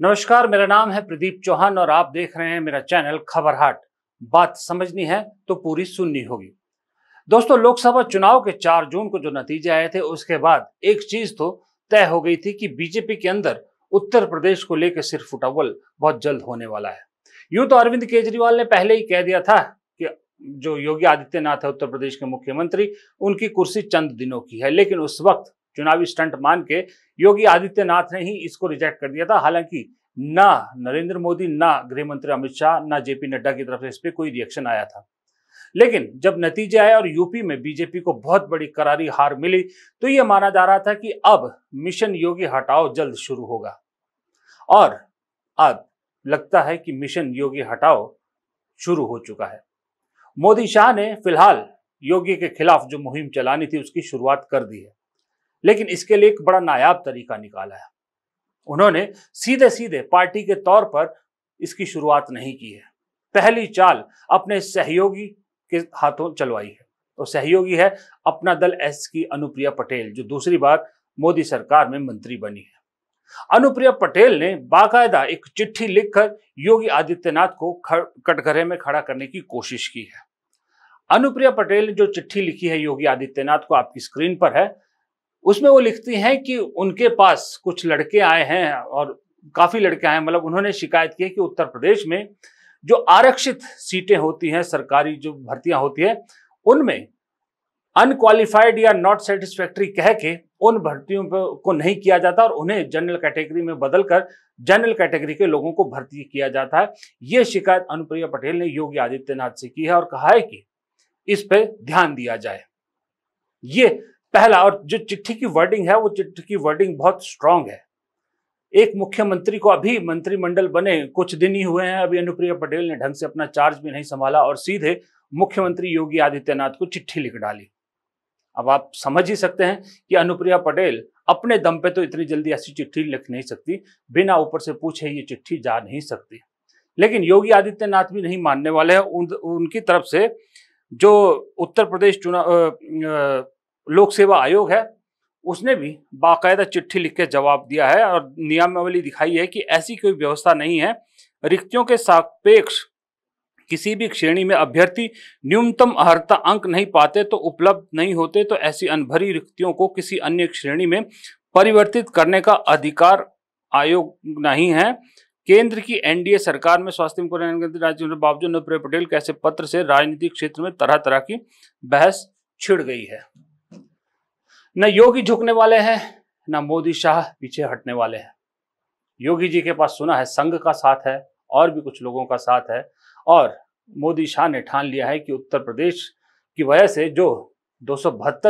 नमस्कार मेरा नाम है प्रदीप चौहान और आप देख रहे हैं मेरा चैनल खबर हाट बात समझनी है तो पूरी सुननी होगी दोस्तों लोकसभा चुनाव के 4 जून को जो नतीजे आए थे उसके बाद एक चीज तो तय हो गई थी कि बीजेपी के अंदर उत्तर प्रदेश को लेकर सिर्फ फुटावल बहुत जल्द होने वाला है यूं तो अरविंद केजरीवाल ने पहले ही कह दिया था कि जो योगी आदित्यनाथ है उत्तर प्रदेश के मुख्यमंत्री उनकी कुर्सी चंद दिनों की है लेकिन उस वक्त चुनावी स्टंट मान के योगी आदित्यनाथ ने ही इसको रिजेक्ट कर दिया था हालांकि ना नरेंद्र मोदी ना गृह मंत्री अमित शाह ना जेपी नड्डा की तरफ से इस पर कोई रिएक्शन आया था लेकिन जब नतीजे आए और यूपी में बीजेपी को बहुत बड़ी करारी हार मिली तो यह माना जा रहा था कि अब मिशन योगी हटाओ जल्द शुरू होगा और अब लगता है कि मिशन योगी हटाओ शुरू हो चुका है मोदी शाह ने फिलहाल योगी के खिलाफ जो मुहिम चलानी थी उसकी शुरुआत कर दी है लेकिन इसके लिए एक बड़ा नायाब तरीका निकाला है उन्होंने सीधे सीधे पार्टी के तौर पर इसकी शुरुआत नहीं की है पहली चाल अपने सहयोगी के हाथों चलवाई है और तो सहयोगी है अपना दल एस की अनुप्रिया पटेल जो दूसरी बार मोदी सरकार में मंत्री बनी है अनुप्रिया पटेल ने बाकायदा एक चिट्ठी लिखकर योगी आदित्यनाथ को कटघरे में खड़ा करने की कोशिश की है अनुप्रिया पटेल ने जो चिट्ठी लिखी है योगी आदित्यनाथ को आपकी स्क्रीन पर है उसमें वो लिखती हैं कि उनके पास कुछ लड़के आए हैं और काफ़ी लड़के आए मतलब उन्होंने शिकायत की है कि उत्तर प्रदेश में जो आरक्षित सीटें होती हैं सरकारी जो भर्तियां होती है उनमें अनक्वालिफाइड या नॉट सेटिस्फैक्ट्री कह के उन भर्तियों को नहीं किया जाता और उन्हें जनरल कैटेगरी में बदलकर जनरल कैटेगरी के लोगों को भर्ती किया जाता है ये शिकायत अनुप्रिया पटेल ने योगी आदित्यनाथ से की है और कहा है कि इस पर ध्यान दिया जाए ये पहला और जो चिट्ठी की वर्डिंग है वो चिट्ठी की वर्डिंग बहुत स्ट्रांग है एक मुख्यमंत्री को अभी मंत्रिमंडल बने कुछ दिन ही हुए हैं अभी अनुप्रिया पटेल ने ढंग से अपना चार्ज भी नहीं संभाला और सीधे मुख्यमंत्री योगी आदित्यनाथ को चिट्ठी लिख डाली अब आप समझ ही सकते हैं कि अनुप्रिया पटेल अपने दम पे तो इतनी जल्दी ऐसी चिट्ठी लिख नहीं सकती बिना ऊपर से पूछे ये चिट्ठी जा नहीं सकती लेकिन योगी आदित्यनाथ भी नहीं मानने वाले हैं उन, उनकी तरफ से जो उत्तर प्रदेश चुनाव लोक सेवा आयोग है उसने भी बाकायदा चिट्ठी लिख के जवाब दिया है और नियमावली दिखाई है कि ऐसी कोई व्यवस्था नहीं है रिक्तियों के सापेक्ष किसी भी श्रेणी में अभ्यर्थी न्यूनतम अर्हता अंक नहीं पाते तो उपलब्ध नहीं होते तो ऐसी अनभरी रिक्तियों को किसी अन्य श्रेणी में परिवर्तित करने का अधिकार आयोग नहीं है केंद्र की एनडीए सरकार में स्वास्थ्य राज्य बाबजू नवप्रिय पटेल के ऐसे पत्र से राजनीतिक क्षेत्र में तरह तरह की बहस छिड़ गई है न योगी झुकने वाले हैं न मोदी शाह पीछे हटने वाले हैं योगी जी के पास सुना है संघ का साथ है और भी कुछ लोगों का साथ है और मोदी शाह ने ठान लिया है कि उत्तर प्रदेश की वजह से जो दो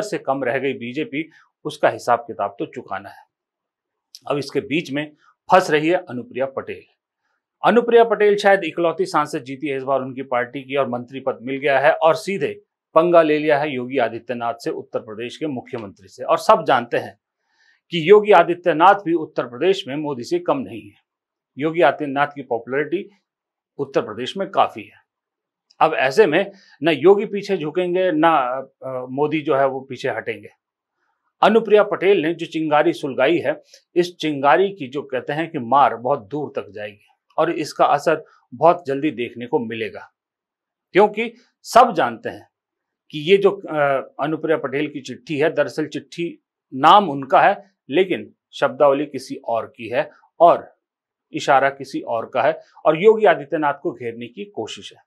से कम रह गई बीजेपी उसका हिसाब किताब तो चुकाना है अब इसके बीच में फंस रही है अनुप्रिया पटेल अनुप्रिया पटेल शायद इकलौती सांसद जीती है इस बार उनकी पार्टी की और मंत्री पद मिल गया है और सीधे पंगा ले लिया है योगी आदित्यनाथ से उत्तर प्रदेश के मुख्यमंत्री से और सब जानते हैं कि योगी आदित्यनाथ भी उत्तर प्रदेश में मोदी से कम नहीं है योगी आदित्यनाथ की पॉपुलैरिटी उत्तर प्रदेश में काफ़ी है अब ऐसे में न योगी पीछे झुकेंगे न मोदी जो है वो पीछे हटेंगे अनुप्रिया पटेल ने जो चिंगारी सुलगाई है इस चिंगारी की जो कहते हैं कि मार बहुत दूर तक जाएगी और इसका असर बहुत जल्दी देखने को मिलेगा क्योंकि सब जानते हैं कि ये जो अनुप्रिया पटेल की चिट्ठी है दरअसल चिट्ठी नाम उनका है लेकिन शब्दावली किसी और की है और इशारा किसी और का है और योगी आदित्यनाथ को घेरने की कोशिश है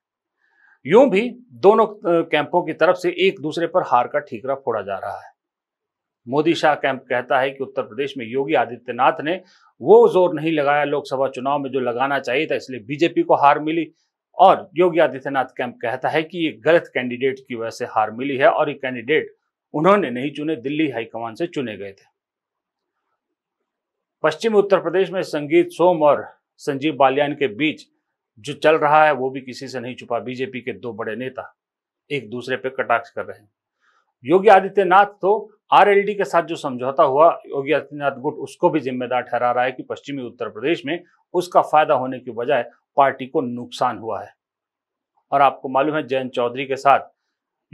यूं भी दोनों कैंपों की तरफ से एक दूसरे पर हार का ठीकरा फोड़ा जा रहा है मोदी शाह कैंप कहता है कि उत्तर प्रदेश में योगी आदित्यनाथ ने वो जोर नहीं लगाया लोकसभा चुनाव में जो लगाना चाहिए था इसलिए बीजेपी को हार मिली और योगी आदित्यनाथ कैंप कहता है कि ये गलत कैंडिडेट की वजह से हार मिली है और ये कैंडिडेट उन्होंने नहीं चुने दिल्ली हाईकमान से चुने गए थे पश्चिम उत्तर प्रदेश में संगीत सोम और संजीव बालियान के बीच जो चल रहा है वो भी किसी से नहीं छुपा बीजेपी के दो बड़े नेता एक दूसरे पर कटाक्ष कर रहे हैं योगी आदित्यनाथ तो आरएलडी के साथ जो समझौता हुआ योगी आदित्यनाथ गुट उसको भी जिम्मेदार ठहरा रहा है कि पश्चिमी उत्तर प्रदेश में उसका फायदा होने की बजाय पार्टी को नुकसान हुआ है और आपको मालूम है जयंत चौधरी के साथ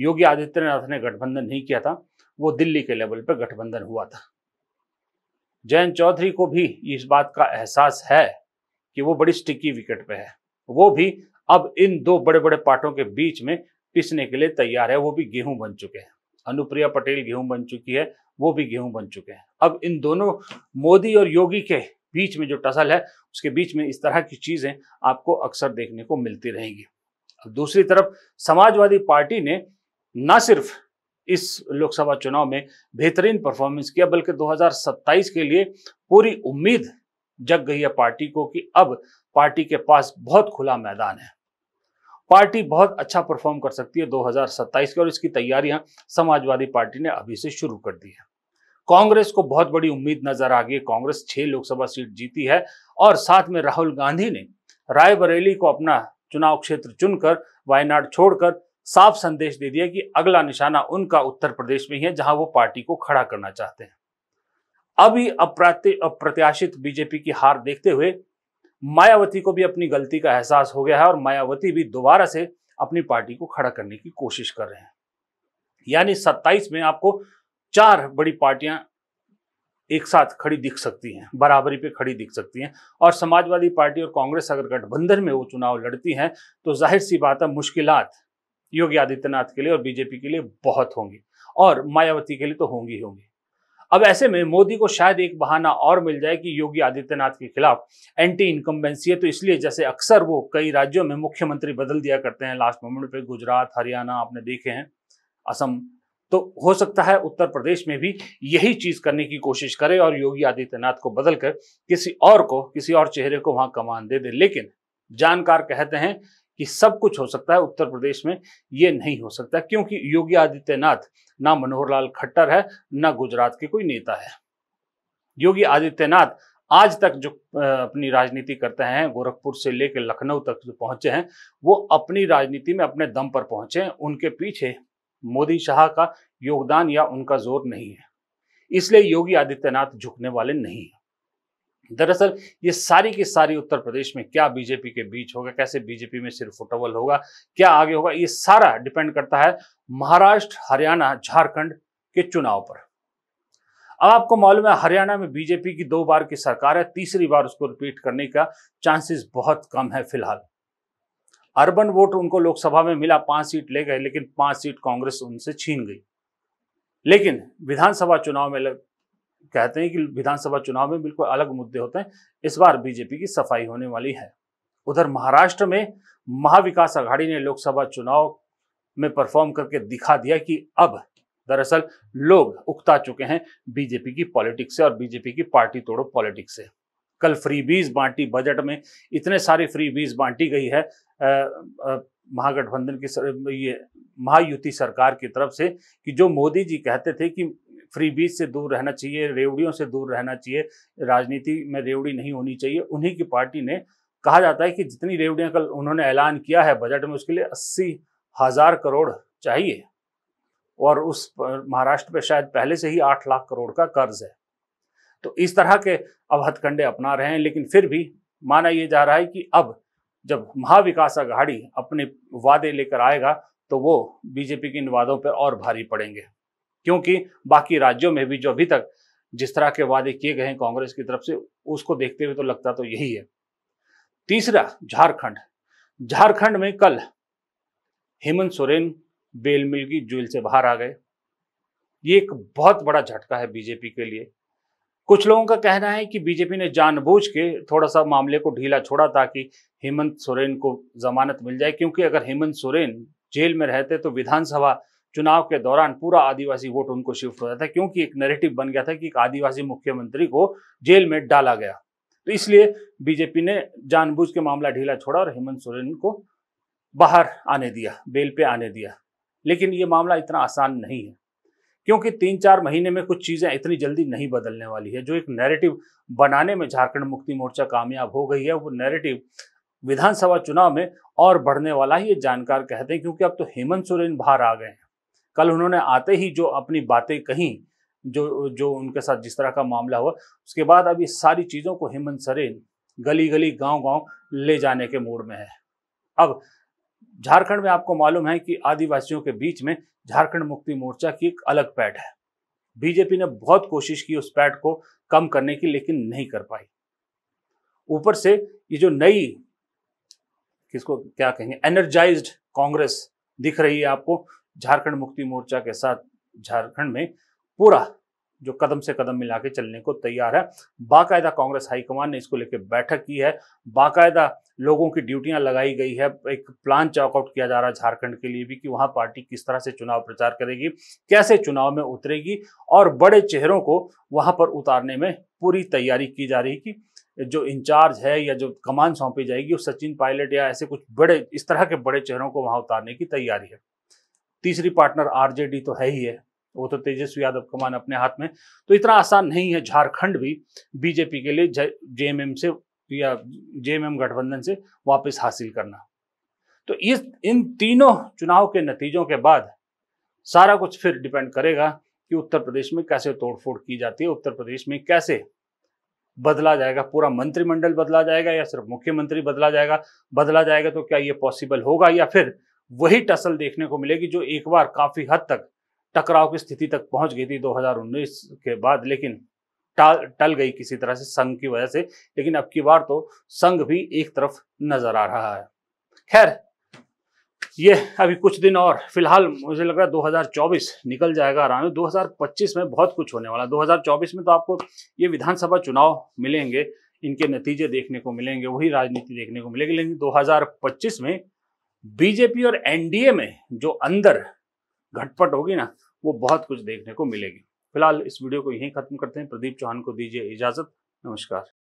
योगी आदित्यनाथ ने गठबंधन नहीं किया था वो दिल्ली के लेवल पर गठबंधन हुआ था जयंत चौधरी को भी इस बात का एहसास है कि वो बड़ी स्टिकी विकेट पे है वो भी अब इन दो बड़े बड़े पार्टों के बीच में पिसने के लिए तैयार है वो भी गेहूं बन चुके हैं अनुप्रिया पटेल गेहूं बन चुकी है वो भी गेहूं बन चुके हैं अब इन दोनों मोदी और योगी के बीच में जो टसल है उसके बीच में इस तरह की चीज़ें आपको अक्सर देखने को मिलती रहेंगी अब दूसरी तरफ समाजवादी पार्टी ने ना सिर्फ इस लोकसभा चुनाव में बेहतरीन परफॉर्मेंस किया बल्कि 2027 के लिए पूरी उम्मीद जग गई है पार्टी को कि अब पार्टी के पास बहुत खुला मैदान है पार्टी बहुत अच्छा परफॉर्म कर सकती है 2027 के और इसकी तैयारियां समाजवादी पार्टी ने अभी से शुरू कर दी है कांग्रेस को बहुत बड़ी उम्मीद नजर आ गई कांग्रेस छह लोकसभा सीट जीती है और साथ में राहुल गांधी ने रायबरेली को अपना चुनाव क्षेत्र चुनकर वायनाड छोड़कर साफ संदेश दे दिया कि अगला निशाना उनका उत्तर प्रदेश में ही है जहां वो पार्टी को खड़ा करना चाहते हैं अभी अप्रत्याशित बीजेपी की हार देखते हुए मायावती को भी अपनी गलती का एहसास हो गया है और मायावती भी दोबारा से अपनी पार्टी को खड़ा करने की कोशिश कर रहे हैं यानी 27 में आपको चार बड़ी पार्टियां एक साथ खड़ी दिख सकती हैं बराबरी पे खड़ी दिख सकती हैं और समाजवादी पार्टी और कांग्रेस अगर गठबंधन में वो चुनाव लड़ती हैं तो जाहिर सी बात है मुश्किल योगी आदित्यनाथ के लिए और बीजेपी के लिए बहुत होंगी और मायावती के लिए तो होंगी ही होंगी अब ऐसे में मोदी को शायद एक बहाना और मिल जाए कि योगी आदित्यनाथ के खिलाफ एंटी इनकम्बेंसी है तो इसलिए जैसे अक्सर वो कई राज्यों में मुख्यमंत्री बदल दिया करते हैं लास्ट मोमेंट पे गुजरात हरियाणा आपने देखे हैं असम तो हो सकता है उत्तर प्रदेश में भी यही चीज करने की कोशिश करे और योगी आदित्यनाथ को बदलकर किसी और को किसी और चेहरे को वहां कमान दे दे लेकिन जानकार कहते हैं कि सब कुछ हो सकता है उत्तर प्रदेश में ये नहीं हो सकता क्योंकि योगी आदित्यनाथ ना मनोहर लाल खट्टर है ना गुजरात के कोई नेता है योगी आदित्यनाथ आज तक जो अपनी राजनीति करते हैं गोरखपुर से लेकर लखनऊ तक जो पहुंचे हैं वो अपनी राजनीति में अपने दम पर पहुंचे उनके पीछे मोदी शाह का योगदान या उनका जोर नहीं है इसलिए योगी आदित्यनाथ झुकने वाले नहीं है दरअसल ये सारी की सारी उत्तर प्रदेश में क्या बीजेपी के बीच होगा कैसे बीजेपी में सिर्फ फुटबल होगा क्या आगे होगा ये सारा डिपेंड करता है महाराष्ट्र हरियाणा झारखंड के चुनाव पर अब आपको मालूम है हरियाणा में बीजेपी की दो बार की सरकार है तीसरी बार उसको रिपीट करने का चांसेस बहुत कम है फिलहाल अर्बन वोट उनको लोकसभा में मिला पांच सीट ले गए लेकिन पांच सीट कांग्रेस उनसे छीन गई लेकिन विधानसभा चुनाव में कहते हैं कि विधानसभा चुनाव में बिल्कुल अलग मुद्दे होते हैं इस बार बीजेपी की सफाई होने वाली है उधर महाराष्ट्र में महाविकास आघाड़ी ने लोकसभा चुनाव में परफॉर्म करके दिखा दिया कि अब दरअसल लोग उकता चुके हैं बीजेपी की पॉलिटिक्स से और बीजेपी की पार्टी तोड़ो पॉलिटिक्स से कल फ्री बीज बांटी बजट में इतने सारे फ्री बीज बांटी गई है महागठबंधन की सर, ये महायुति सरकार की तरफ से कि जो मोदी जी कहते थे कि फ्री बीज से दूर रहना चाहिए रेवड़ियों से दूर रहना चाहिए राजनीति में रेवड़ी नहीं होनी चाहिए उन्हीं की पार्टी ने कहा जाता है कि जितनी रेवड़ियां कल उन्होंने ऐलान किया है बजट में उसके लिए अस्सी हजार करोड़ चाहिए और उस महाराष्ट्र पे शायद पहले से ही आठ लाख करोड़ का कर्ज है तो इस तरह के अब हथकंडे अपना रहे हैं लेकिन फिर भी माना यह जा रहा है कि अब जब महाविकास आघाड़ी अपने वादे लेकर आएगा तो वो बीजेपी के इन वादों पर और भारी पड़ेंगे क्योंकि बाकी राज्यों में भी जो अभी तक जिस तरह के वादे किए गए हैं कांग्रेस की तरफ से उसको देखते हुए तो लगता तो यही है तीसरा झारखंड झारखंड में कल हेमंत सोरेन बेल की जेल से बाहर आ गए ये एक बहुत बड़ा झटका है बीजेपी के लिए कुछ लोगों का कहना है कि बीजेपी ने जानबूझ के थोड़ा सा मामले को ढीला छोड़ा ताकि हेमंत सोरेन को जमानत मिल जाए क्योंकि अगर हेमंत सोरेन जेल में रहते तो विधानसभा चुनाव के दौरान पूरा आदिवासी वोट उनको शिफ्ट हो जाता क्योंकि एक नेरेटिव बन गया था कि एक आदिवासी मुख्यमंत्री को जेल में डाला गया तो इसलिए बीजेपी ने जानबूझ के मामला ढीला छोड़ा और हेमंत सोरेन को बाहर आने दिया बेल पे आने दिया लेकिन ये मामला इतना आसान नहीं है क्योंकि तीन चार महीने में कुछ चीज़ें इतनी जल्दी नहीं बदलने वाली है जो एक नैरेटिव बनाने में झारखंड मुक्ति मोर्चा कामयाब हो गई है वो नैरेटिव विधानसभा चुनाव में और बढ़ने वाला ही ये जानकार कहते हैं क्योंकि अब तो हेमंत सोरेन बाहर आ गए हैं कल उन्होंने आते ही जो अपनी बातें कहीं जो जो उनके साथ जिस तरह का मामला हुआ उसके बाद अब इस सारी चीज़ों को हेमंत सोरेन गली गली गांव गांव ले जाने के मूड में है अब झारखंड में आपको मालूम है कि आदिवासियों के बीच में झारखंड मुक्ति मोर्चा की एक अलग पैट है बीजेपी ने बहुत कोशिश की उस पैट को कम करने की लेकिन नहीं कर पाई ऊपर से ये जो नई किसको क्या कहेंगे एनर्जाइज्ड कांग्रेस दिख रही है आपको झारखंड मुक्ति मोर्चा के साथ झारखंड में पूरा जो कदम से कदम मिला के चलने को तैयार है बाकायदा कांग्रेस हाईकमान ने इसको लेकर बैठक की है बाकायदा लोगों की ड्यूटियां लगाई गई है एक प्लान चौकआउट किया जा रहा है झारखंड के लिए भी कि वहां पार्टी किस तरह से चुनाव प्रचार करेगी कैसे चुनाव में उतरेगी और बड़े चेहरों को वहां पर उतारने में पूरी तैयारी की जा रही कि जो इंचार्ज है या जो कमान सौंपी जाएगी वो सचिन पायलट या ऐसे कुछ बड़े इस तरह के बड़े चेहरों को वहां उतारने की तैयारी है तीसरी पार्टनर आरजेडी तो है ही है वो तो तेजस्वी यादव कमान अपने हाथ में तो इतना आसान नहीं है झारखंड भी बीजेपी के लिए जेएमएम से या जे गठबंधन से वापस हासिल करना तो इस इन तीनों चुनाव के नतीजों के बाद सारा कुछ फिर डिपेंड करेगा कि उत्तर प्रदेश में कैसे तोड़फोड़ की जाती है उत्तर प्रदेश में कैसे बदला जाएगा पूरा मंत्रिमंडल बदला जाएगा या सिर्फ मुख्यमंत्री बदला जाएगा बदला जाएगा तो क्या ये पॉसिबल होगा या फिर वही टसल देखने को मिलेगी जो एक बार काफी हद तक टकराव की स्थिति तक पहुंच गई थी 2019 के बाद लेकिन टाल टल गई किसी तरह से संघ की वजह से लेकिन अब की बार तो संघ भी एक तरफ नजर आ रहा है खैर ये अभी कुछ दिन और फिलहाल मुझे लग रहा है 2024 निकल जाएगा आराम 2025 में बहुत कुछ होने वाला 2024 में तो आपको ये विधानसभा चुनाव मिलेंगे इनके नतीजे देखने को मिलेंगे वही राजनीति देखने को मिलेगी लेकिन 2025 में बीजेपी और एनडीए में जो अंदर घटपट होगी ना वो बहुत कुछ देखने को मिलेगी फिलहाल इस वीडियो को यहीं खत्म करते हैं प्रदीप चौहान को दीजिए इजाजत नमस्कार